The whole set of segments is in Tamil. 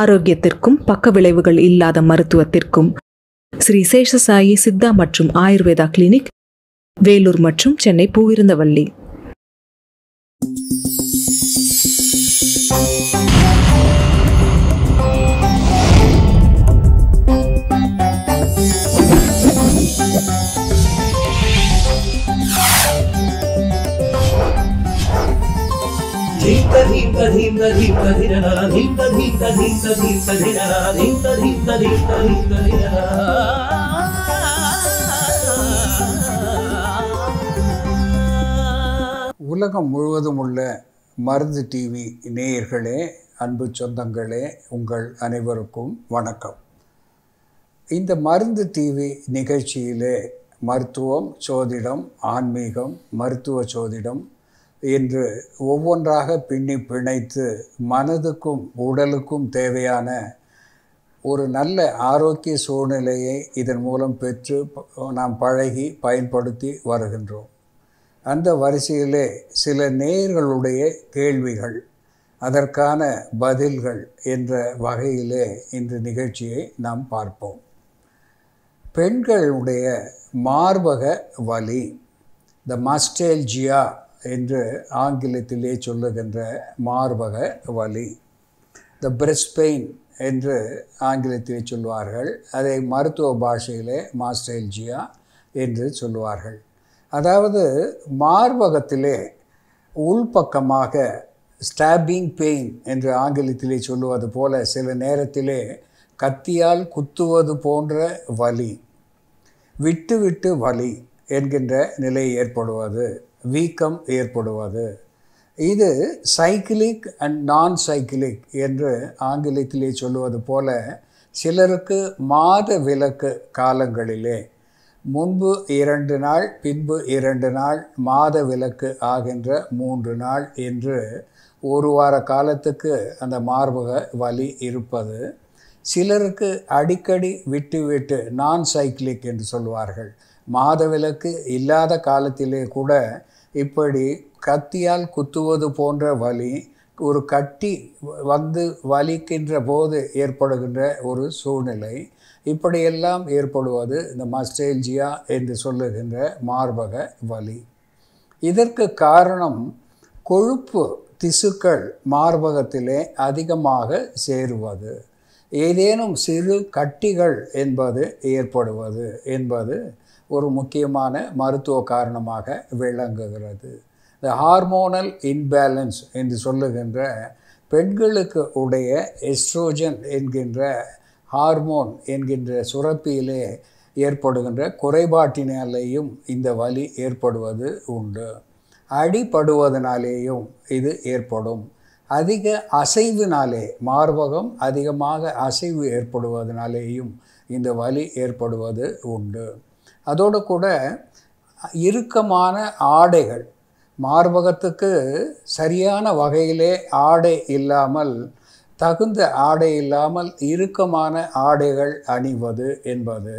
ஆரோக்கியத்திற்கும் பக்க விளைவுகள் இல்லாத மருத்துவத்திற்கும் ஸ்ரீ சேஷசாயி சித்தா மற்றும் ஆயுர்வேதா கிளினிக் வேலூர் மற்றும் சென்னை பூவிருந்தவள்ளி உலகம் முழுவதும் உள்ள மருந்து டிவி நேயர்களே அன்பு சொந்தங்களே உங்கள் அனைவருக்கும் வணக்கம் இந்த மருந்து டிவி நிகழ்ச்சியிலே மருத்துவம் சோதிடம் ஆன்மீகம் மருத்துவ சோதிடம் இன்று ஒவ்வொன்றாக பின்னி பிணைத்து மனதுக்கும் உடலுக்கும் தேவையான ஒரு நல்ல ஆரோக்கிய சூழ்நிலையை இதன் மூலம் பெற்று நாம் பழகி பயன்படுத்தி வருகின்றோம் அந்த வரிசையிலே சில நேர்களுடைய கேள்விகள் அதற்கான பதில்கள் என்ற வகையிலே இந்த நிகழ்ச்சியை நாம் பார்ப்போம் பெண்களுடைய மார்பக வலி த மாஸ்டேல்ஜியா என்று ஆங்கிலத்திலே சொல்லுகின்ற மார்பக வலி த பிரெஸ்ட் பெயின் என்று ஆங்கிலத்திலே சொல்வார்கள் அதை மருத்துவ பாஷையிலே மாஸ்டெல்ஜியா என்று சொல்லுவார்கள் அதாவது மார்பகத்திலே உள்பக்கமாக ஸ்டாபிங் பெயின் என்று ஆங்கிலத்திலே சொல்லுவது போல சில நேரத்திலே கத்தியால் குத்துவது போன்ற வலி விட்டு விட்டு வலி என்கின்ற நிலை ஏற்படுவது வீக்கம் ஏற்படுவது இது சைக்கிளிக் அண்ட் நான் சைக்கிளிக் என்று ஆங்கிலத்திலே சொல்லுவது போல சிலருக்கு மாத விலக்கு காலங்களிலே முன்பு இரண்டு நாள் பின்பு இரண்டு நாள் மாத விலக்கு ஆகின்ற மூன்று நாள் என்று ஒரு வார காலத்துக்கு அந்த மார்பக வலி இருப்பது சிலருக்கு அடிக்கடி விட்டு விட்டு நான் சைக்கிளிக் என்று சொல்வார்கள் மாத விலக்கு இல்லாத காலத்திலே கூட இப்படி கத்தியால் குத்துவது போன்ற வலி ஒரு கட்டி வந்து வலிக்கின்ற போது ஏற்படுகின்ற ஒரு சூழ்நிலை இப்படியெல்லாம் ஏற்படுவது இந்த மஸ்டேல்ஜியா என்று சொல்லுகின்ற மார்பக வலி இதற்கு காரணம் கொழுப்பு திசுக்கள் மார்பகத்திலே அதிகமாக சேருவது ஏதேனும் சிறு கட்டிகள் என்பது ஏற்படுவது என்பது ஒரு முக்கியமான மருத்துவ காரணமாக விளங்குகிறது இந்த ஹார்மோனல் இன்பேலன்ஸ் என்று சொல்லுகின்ற பெண்களுக்கு உடைய எஸ்ட்ரோஜன் என்கின்ற ஹார்மோன் என்கின்ற சுரப்பியிலே ஏற்படுகின்ற குறைபாட்டினாலேயும் இந்த வலி ஏற்படுவது உண்டு அடிப்படுவதனாலேயும் இது ஏற்படும் அதிக அசைவினாலே மார்பகம் அதிகமாக அசைவு ஏற்படுவதனாலேயும் இந்த வலி ஏற்படுவது உண்டு அதோடு கூட இறுக்கமான ஆடைகள் மார்பகத்துக்கு சரியான வகையிலே ஆடை இல்லாமல் தகுந்த ஆடை இல்லாமல் இறுக்கமான ஆடைகள் அணிவது என்பது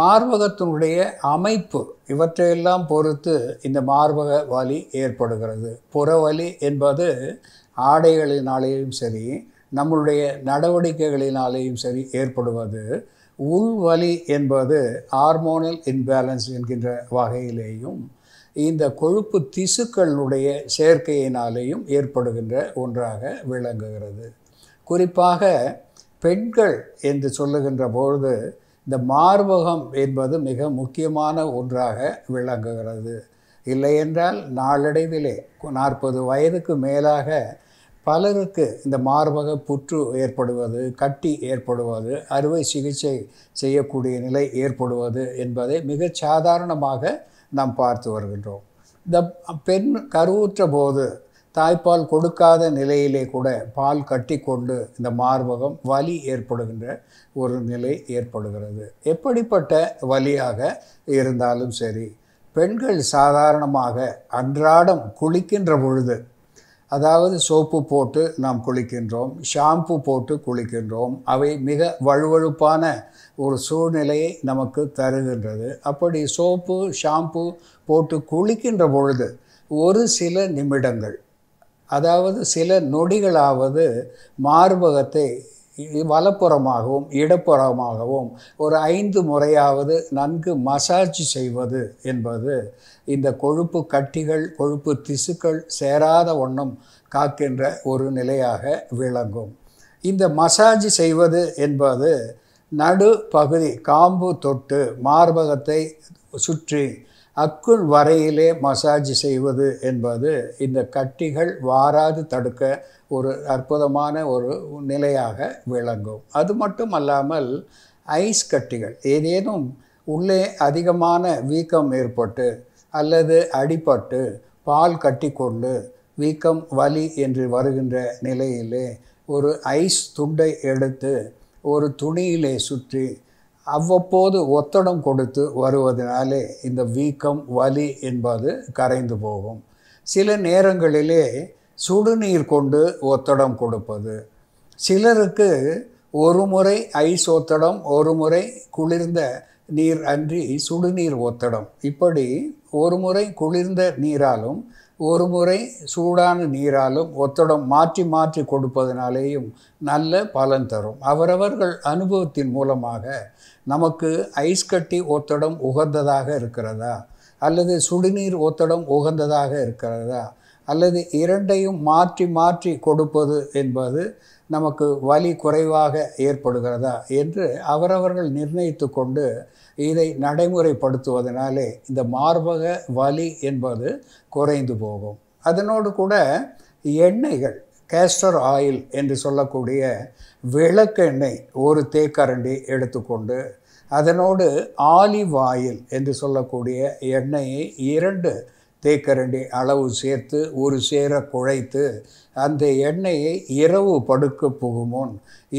மார்பகத்தினுடைய அமைப்பு இவற்றையெல்லாம் பொறுத்து இந்த மார்பக வலி ஏற்படுகிறது புறவலி என்பது ஆடைகளினாலேயும் சரி நம்மளுடைய நடவடிக்கைகளினாலேயும் சரி ஏற்படுவது உள்வலி என்பது ஹார்மோனல் இன்பேலன்ஸ் என்கின்ற வகையிலேயும் இந்த கொழுப்பு திசுக்களுடைய சேர்க்கையினாலேயும் ஏற்படுகின்ற ஒன்றாக விளங்குகிறது குறிப்பாக பெண்கள் என்று சொல்லுகின்ற பொழுது இந்த மார்பகம் என்பது மிக முக்கியமான ஒன்றாக விளங்குகிறது இல்லையென்றால் நாளடைவிலே நாற்பது வயதுக்கு மேலாக பலருக்கு இந்த மார்பக புற்று ஏற்படுவது கட்டி ஏற்படுவது அறுவை சிகிச்சை செய்யக்கூடிய நிலை ஏற்படுவது என்பதை மிக சாதாரணமாக நாம் பார்த்து வருகின்றோம் இந்த பெண் கருவுற்ற போது தாய்ப்பால் கொடுக்காத நிலையிலே கூட பால் கட்டி கொண்டு இந்த மார்பகம் வலி ஏற்படுகின்ற ஒரு நிலை ஏற்படுகிறது எப்படிப்பட்ட வலியாக இருந்தாலும் சரி பெண்கள் சாதாரணமாக அன்றாடம் குளிக்கின்ற பொழுது அதாவது சோப்பு போட்டு நாம் குளிக்கின்றோம் ஷாம்பு போட்டு குளிக்கின்றோம் அவை மிக வழுவழுப்பான ஒரு சூழ்நிலையை நமக்கு தருகின்றது அப்படி சோப்பு ஷாம்பு போட்டு குளிக்கின்ற பொழுது ஒரு சில நிமிடங்கள் அதாவது சில நொடிகளாவது மார்பகத்தை வலப்புறமாகவும் இடப்புறமாகவும் ஒரு ஐந்து முறையாவது நன்கு மசாஜ் செய்வது என்பது இந்த கொழுப்பு கட்டிகள் கொழுப்பு திசுக்கள் சேராத ஒன்றும் காக்கின்ற ஒரு நிலையாக விளங்கும் இந்த மசாஜ் செய்வது என்பது நடு பகுதி காம்பு தொட்டு மார்பகத்தை சுற்றி அக்குள் வரையிலே மசாஜ் செய்வது என்பது இந்த கட்டிகள் வாராது தடுக்க ஒரு அற்புதமான ஒரு நிலையாக விளங்கும் அது மட்டும் அல்லாமல் ஐஸ் கட்டிகள் ஏதேனும் உள்ளே அதிகமான வீக்கம் ஏற்பட்டு அல்லது அடிபட்டு பால் கட்டி கொண்டு வீக்கம் வலி என்று வருகின்ற நிலையிலே ஒரு ஐஸ் துண்டை எடுத்து ஒரு துணியிலே சுற்றி அவ்வப்போது ஒத்தடம் கொடுத்து வருவதனாலே இந்த வீக்கம் வலி என்பது கரைந்து போகும் சில நேரங்களிலே சுடுநீர் கொண்டு ஒத்தடம் கொடுப்பது சிலருக்கு ஒரு முறை ஐஸ் ஒத்தடம் ஒரு முறை குளிர்ந்த நீர் அன்றி சுடுநீர் ஒத்தடம் இப்படி ஒரு முறை குளிர்ந்த நீராலும் ஒரு முறை சூடான நீராலும் ஒத்தடம் மாற்றி மாற்றி கொடுப்பதனாலேயும் நல்ல பலன் தரும் அவரவர்கள் அனுபவத்தின் மூலமாக நமக்கு ஐஸ் கட்டி ஒத்தடம் உகந்ததாக இருக்கிறதா அல்லது சுடுநீர் ஒத்தடம் உகந்ததாக இருக்கிறதா அல்லது இரண்டையும் மாற்றி மாற்றி கொடுப்பது என்பது நமக்கு வலி குறைவாக ஏற்படுகிறதா என்று அவரவர்கள் நிர்ணயித்து கொண்டு இதை நடைமுறைப்படுத்துவதனாலே இந்த மார்பக வலி என்பது குறைந்து போகும் அதனோடு கூட எண்ணெய்கள் கேஸ்டர் ஆயில் என்று சொல்லக்கூடிய விளக்கெண்ணெய் ஒரு தேக்கரண்டி எடுத்துக்கொண்டு அதனோடு ஆலிவ் ஆயில் என்று சொல்லக்கூடிய எண்ணெயை இரண்டு தேக்கரண்டி அளவு சேர்த்து ஒரு சேர குழைத்து அந்த எண்ணெயை இரவு படுக்க புகுமுன்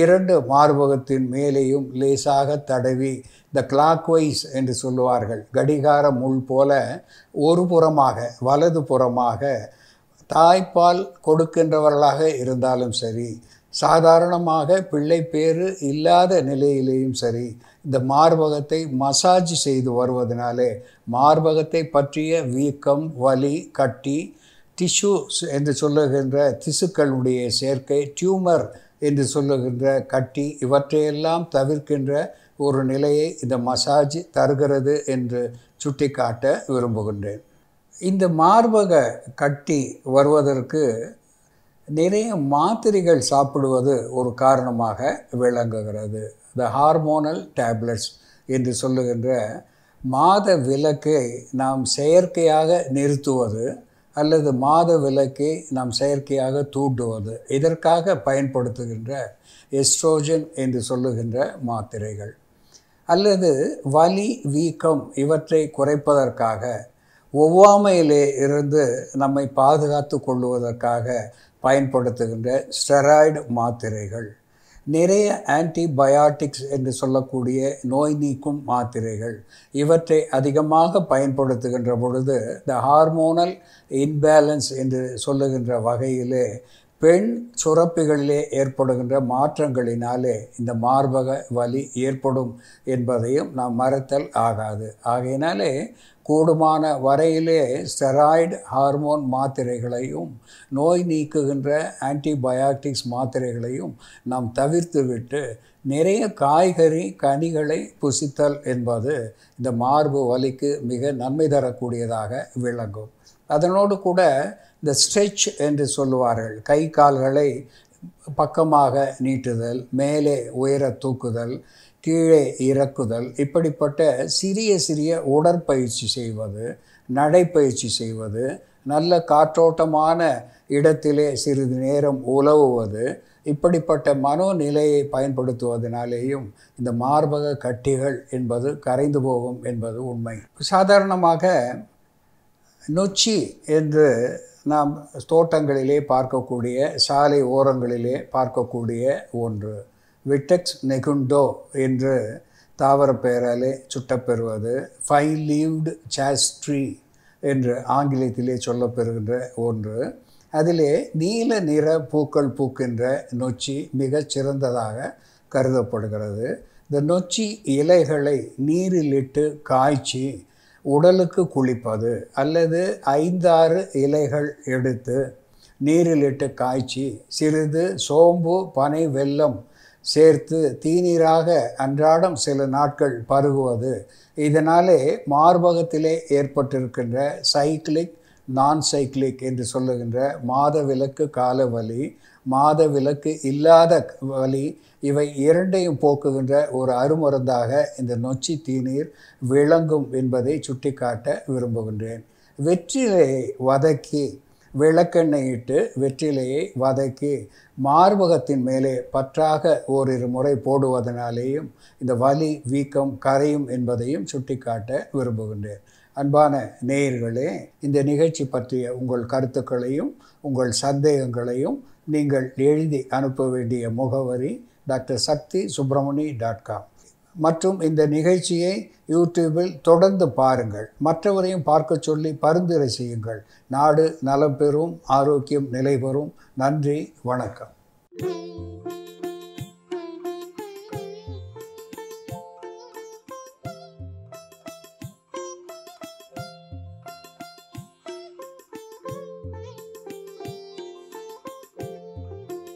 இரண்டு மார்பகத்தின் மேலேயும் லேசாக தடவி இந்த கிளாக் வைஸ் என்று சொல்லுவார்கள் கடிகார முள் போல ஒரு புறமாக வலது புறமாக தாய்ப்பால் கொடுக்கின்றவர்களாக இருந்தாலும் சரி சாதாரணமாக பிள்ளை பேரு இல்லாத நிலையிலேயும் சரி இந்த மார்பகத்தை மசாஜ் செய்து வருவதனாலே மார்பகத்தை பற்றிய வீக்கம் வலி கட்டி டிஷ்யூ என்று சொல்லுகின்ற திசுக்களுடைய சேர்க்கை டியூமர் என்று சொல்லுகின்ற கட்டி இவற்றையெல்லாம் தவிர்க்கின்ற ஒரு நிலையை இந்த மசாஜ் தருகிறது என்று சுட்டிக்காட்ட விரும்புகின்றேன் இந்த மார்பக கட்டி வருவதற்கு நிறைய மாத்திரைகள் சாப்பிடுவது ஒரு காரணமாக விளங்குகிறது த ஹார்மோனல் டேப்லெட்ஸ் என்று சொல்லுகின்ற மாத விலக்கை நாம் செயற்கையாக நிறுத்துவது அல்லது மாத விலக்கை நாம் செயற்கையாக தூண்டுவது இதற்காக பயன்படுத்துகின்ற எஸ்ட்ரோஜன் என்று சொல்லுகின்ற மாத்திரைகள் அல்லது வலி வீக்கம் இவற்றை குறைப்பதற்காக ஒவ்வாமையிலே இருந்து நம்மை பாதுகாத்து கொள்வதற்காக பயன்படுத்துகின்ற ஸ்டெராய்டு மாத்திரைகள் நிறைய ஆன்டிபயாட்டிக்ஸ் என்று சொல்லக்கூடிய நோய் நீக்கும் மாத்திரைகள் இவற்றை அதிகமாக பயன்படுத்துகின்ற பொழுது இந்த ஹார்மோனல் இன்பேலன்ஸ் என்று சொல்லுகின்ற வகையிலே பெண் சுரப்பிகளிலே ஏற்படுகின்ற மாற்றங்களினாலே இந்த மார்பக வலி ஏற்படும் என்பதையும் நாம் மறத்தல் ஆகாது ஆகையினாலே கூடுமான வரையிலே ஸ்டெராய்டு ஹார்மோன் மாத்திரைகளையும் நோய் நீக்குகின்ற ஆன்டிபயாட்டிக்ஸ் மாத்திரைகளையும் நாம் தவிர்த்துவிட்டு நிறைய காய்கறி கனிகளை புசித்தல் என்பது இந்த மார்பு வலிக்கு மிக நன்மை தரக்கூடியதாக விளங்கும் அதனோடு கூட இந்த ஸ்ட்ரெச் என்று சொல்லுவார்கள் கை கால்களை பக்கமாக நீட்டுதல் மேலே உயர தூக்குதல் கீழே இறக்குதல் இப்படிப்பட்ட சிறிய சிறிய உடற்பயிற்சி செய்வது நடைப்பயிற்சி செய்வது நல்ல காற்றோட்டமான இடத்திலே சிறிது நேரம் உலவுவது இப்படிப்பட்ட மனோநிலையை பயன்படுத்துவதனாலேயும் இந்த மார்பக கட்டிகள் என்பது கரைந்து போகும் என்பது உண்மை சாதாரணமாக நொச்சி என்று நாம் தோட்டங்களிலே பார்க்கக்கூடிய சாலை ஓரங்களிலே பார்க்கக்கூடிய ஒன்று விட்டெக்ஸ் நெகுண்டோ என்று தாவர பெயராலே சுட்டப்பெறுவது ஃபைன் லீவ்டு சாஸ்ட்ரி என்று ஆங்கிலத்திலே சொல்லப்பெறுகின்ற ஒன்று அதிலே நீல நிற பூக்கள் பூக்கின்ற நொச்சி மிகச் சிறந்ததாக கருதப்படுகிறது இந்த நொச்சி இலைகளை நீரில் இட்டு காய்ச்சி உடலுக்கு குளிப்பது அல்லது ஐந்தாறு இலைகள் எடுத்து நீரில் இட்டு காய்ச்சி சிறிது சோம்பு பனை வெல்லம் சேர்த்து தீநீராக அன்றாடம் சில நாட்கள் பருகுவது இதனாலே மார்பகத்திலே ஏற்பட்டிருக்கின்ற சைக்கிளிக் நான் சைக்ளிக் என்று சொல்லுகின்ற மாத விலக்கு கால வலி மாத விலக்கு இல்லாத வலி இவை இரண்டையும் போக்குகின்ற ஒரு அருமருந்தாக இந்த நொச்சி தீநீர் விளங்கும் என்பதை சுட்டிக்காட்ட விரும்புகின்றேன் வெற்றிலையை வதக்கி விளக்கெண்ணெயிட்டு வெற்றிலையை வதக்கி மார்பகத்தின் மேலே பற்றாக ஓரிரு முறை போடுவதனாலேயும் இந்த வலி வீக்கம் கரையும் என்பதையும் சுட்டிக்காட்ட விரும்புகின்றேன் அன்பான நேயர்களே இந்த நிகழ்ச்சி பற்றிய உங்கள் கருத்துக்களையும் உங்கள் சந்தேகங்களையும் நீங்கள் எழுதி அனுப்ப வேண்டிய முகவரி doctor Shakti Subramani dot com மற்றும் இந்த நிகழ்ச்சியை யூடியூபில் தொடர்ந்து பாருங்கள் மற்றவரையும் பார்க்க சொல்லி பரிந்துரை செய்யுங்கள் நாடு நலம் பெறும் ஆரோக்கியம் நிலை பெறும் நன்றி வணக்கம்